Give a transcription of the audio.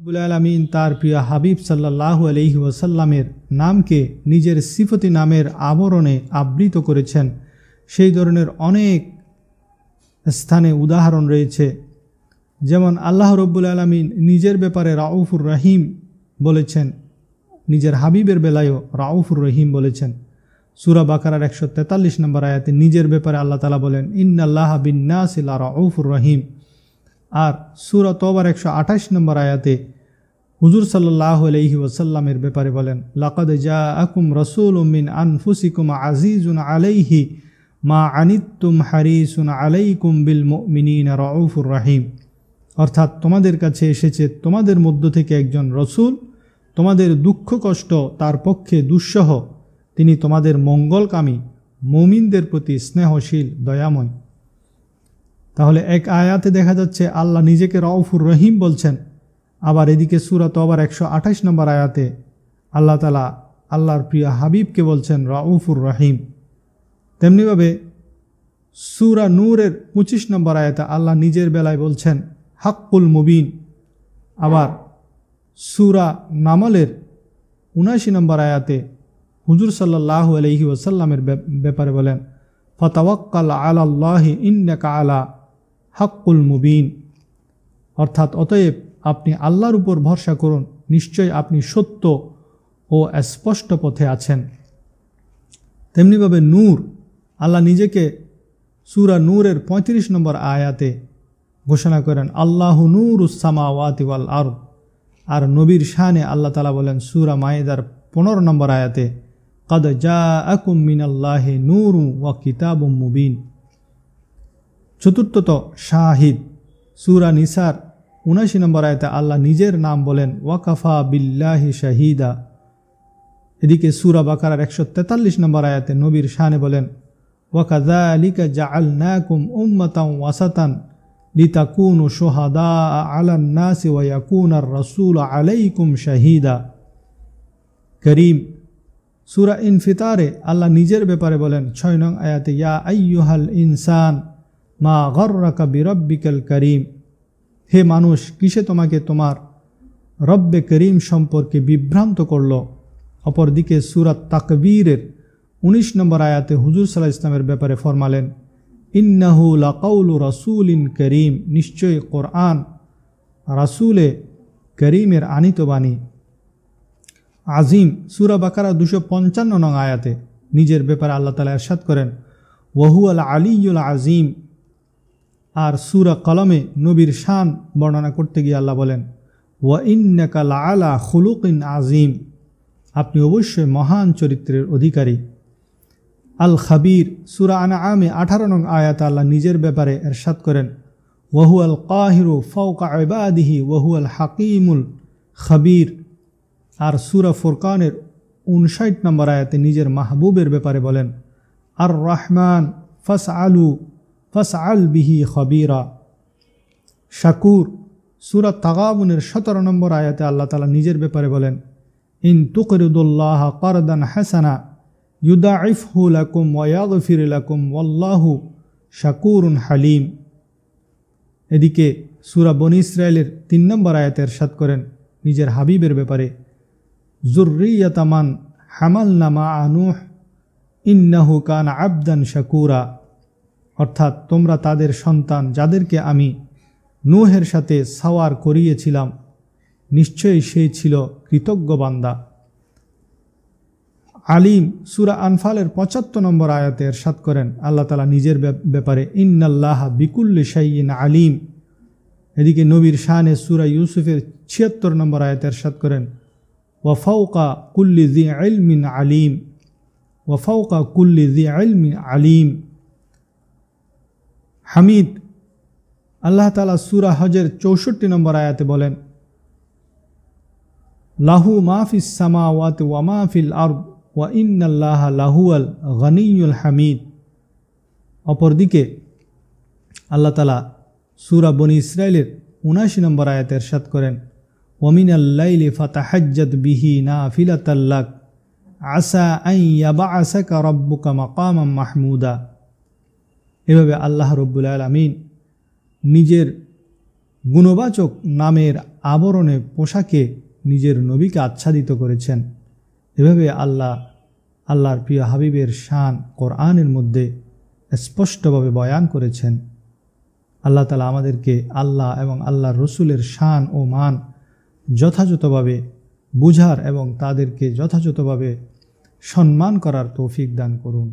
রব্বুল আলমিন তার প্রিয় হাবিব সাল্লাহ আলহি ওয়াসাল্লামের নামকে নিজের সিফতি নামের আবরণে আবৃত করেছেন সেই ধরনের অনেক স্থানে উদাহরণ রয়েছে যেমন আল্লাহ রব্বুল আলমিন নিজের ব্যাপারে রাউফুর রহিম বলেছেন নিজের হাবিবের বেলায়ও রাউফুর রহিম বলেছেন সুরা বাকার একশো তেতাল্লিশ নম্বর আয়াতে নিজের ব্যাপারে আল্লাহ তালা বলেন ইন্নাল্লাহ বিন্নাসিল্লা রাউফুর রহিম আর সুরা তোবার একশো আঠাশ নম্বর আয়াতে হুজুর সাল্লাহ আলহি ওসাল্লামের ব্যাপারে বলেন লাকাদ জা আকুম রসুল মিন আনফুসিকুম আজিজুন আলাইহি মা আনিত্তুম হারিসুন আলাইকুম বিল মিনীন রউফুর রাহিম অর্থাৎ তোমাদের কাছে এসেছে তোমাদের মধ্য থেকে একজন রসুল তোমাদের দুঃখ কষ্ট তার পক্ষে দুঃসহ তিনি তোমাদের মঙ্গলকামী মৌমিনদের প্রতি স্নেহশীল দয়াময় তাহলে এক আয়াতে দেখা যাচ্ছে আল্লাহ নিজেকে রউফুর রহিম বলছেন আবার এদিকে সুরাত আবার একশো আঠাশ নম্বর আয়াতে আল্লাহ তালা আল্লাহর প্রিয় হাবিবকে বলছেন রউফুর রহিম তেমনিভাবে সুরা নূরের পঁচিশ নম্বর আয়াতে আল্লাহ নিজের বেলায় বলছেন হাক্কুল মুবিন আবার সুরা নামলের উনাশি নম্বর আয়াতে হুজুর সাল্লাহ আলহি ওসাল্লামের ব্যাপারে বলেন ফতাওয়াক্কাল আল্লাহ ইন্নাকা আলা হাক্কুল মুবিন অর্থাৎ অতএব আপনি আল্লাহর উপর ভরসা করুন নিশ্চয় আপনি সত্য ও স্পষ্ট পথে আছেন তেমনিভাবে নূর আল্লাহ নিজেকে সুরা নূরের ৩৫ নম্বর আয়াতে ঘোষণা করেন আল্লাহ নূর উসামা ওয়াতিওয়াল আর আর নবীর শাহানে আল্লাহ তালা বলেন সুরা মায়েদার পনেরো নম্বর আয়াতে কাদ জা আকুম মিনাল্লাহে নূর ও কিতাব মুবিন চতুর্থত শাহিদ সুরা নিসার উনাশি নম্বর আয়তে আল্লাহ নিজের নাম বলেন ওয়াকাফা বিল্লাহি শাহিদা এদিকে সুরা বাকারার একশো তেতাল্লিশ নম্বর আয়াতে নবীর শানে বলেন ওয়াকাজা আলিকা জা আল নাকুম উম্মতাম ওয়াসাতান লিতাকুন ও সোহাদা আলান্নাসি ওয়াকুন আর রসুল আলাইকুম শাহিদা করিম সুরা ইনফিতারে আল্লাহ নিজের ব্যাপারে বলেন ছয় নং আয়াতে ইয়া আইয়ুহাল ইনসান মা গর রাকা বিরব্বিকাল করিম হে মানুষ কিসে তোমাকে তোমার রব্বে করিম সম্পর্কে বিভ্রান্ত করল অপরদিকে সুরাত তাকবীরের ১৯ নম্বর আয়াতে হুজুর সাল্লাহ ইসলামের ব্যাপারে ফরমালেন ইন্নাহু লাকাউল রাসুল ইন করিম নিশ্চয়ই কোরআন রাসুলে করিমের আনিত বাণী আজিম সুরা বাকারা দুশো পঞ্চান্ন নং আয়াতে নিজের ব্যাপারে আল্লাহ তালা এরশাদ করেন ওহু আল আলীউল আজিম আর সুরা কলমে নবীর শান বর্ণনা করতে গিয়ে আল্লাহ বলেন ওয়া ইন্নাকাল আলা খুলুকিন আজিম আপনি অবশ্যই মহান চরিত্রের অধিকারী আল খাবির সুরা আনা আমে আঠারো নং আয়াত আল্লাহ নিজের ব্যাপারে এরশাদ করেন ওয়াহু আল কাহিরু ফৌকা আবাদিহি ওয়াহু আল হাকিমুল খাবির আর সুরা ফোরকানের উনষাট নম্বর আয়াতে নিজের মাহবুবের ব্যাপারে বলেন আর রহমান ফস আলু ফসআল বিহি খবিরা শাকুর সুরা তাগাবুনের সতেরো নম্বর আয়াতে আল্লাহ তালা নিজের ব্যাপারে বলেন ইন তুকরুদুল্লাহ করদান হাসানা ইউদা ইফহুলাকুম ওয়াগফিরুলাকুম ওয়াল্লাহু শাকুরুন হালিম এদিকে সুরা বনি ইসরায়েলের তিন নম্বর আয়াতে এরশাদ করেন নিজের হাবিবের ব্যাপারে জুর্রিয়তামান হামাল নামা আনুহ ইন্নাহু কান আবদান শাকুরা অর্থাৎ তোমরা তাদের সন্তান যাদেরকে আমি নুহের সাথে সাওয়ার করিয়েছিলাম নিশ্চয়ই সেই ছিল কৃতজ্ঞ বান্দা আলিম সুরা আনফালের পঁচাত্তর নম্বর আয়াতে এরশাদ করেন আল্লাহ তালা নিজের ব্যাপারে ইন্নাল্লাহ বিকুল্লি সাইন আলিম এদিকে নবীর শাহনে সুরা ইউসুফের ছিয়াত্তর নম্বর আয়াতে এরশাদ করেন ওয়াফাউকা কুল্লি জি আলমিন আলিম ওয়াফাউকা কুল্লি জি আলমিন আলিম হামিদ আল্লাহ তালা সুরা হজের চৌষট্টি নম্বর আয়াতে বলেন লাহু মাফিস সামা ওয়াত ওয়া মাহফিল আর ওয়া ইন্নাল্লাহ আল গনিউল হামিদ অপরদিকে আল্লাহ তালা সুরা বনি ইসরায়েলের উনাশি নম্বর আয়াতের সাত করেন ওমিন আল্লাইলি ফাতাহাজ্জাত বিহি না ফিলাতাল্লাক আসা আইয়াবা আসাকা রব্বুকা মাকামাম মাহমুদা এভাবে আল্লাহ রব্বুল আলমিন নিজের গুণবাচক নামের আবরণে পোশাকে নিজের নবীকে আচ্ছাদিত করেছেন এভাবে আল্লাহ আল্লাহর প্রিয় হাবিবের শান কোরআনের মধ্যে স্পষ্টভাবে বয়ান করেছেন আল্লাহ তালা আমাদেরকে আল্লাহ এবং আল্লাহর রসুলের শান ও মান যথাযথভাবে বুঝার এবং তাদেরকে যথাযথভাবে সম্মান করার তৌফিক দান করুন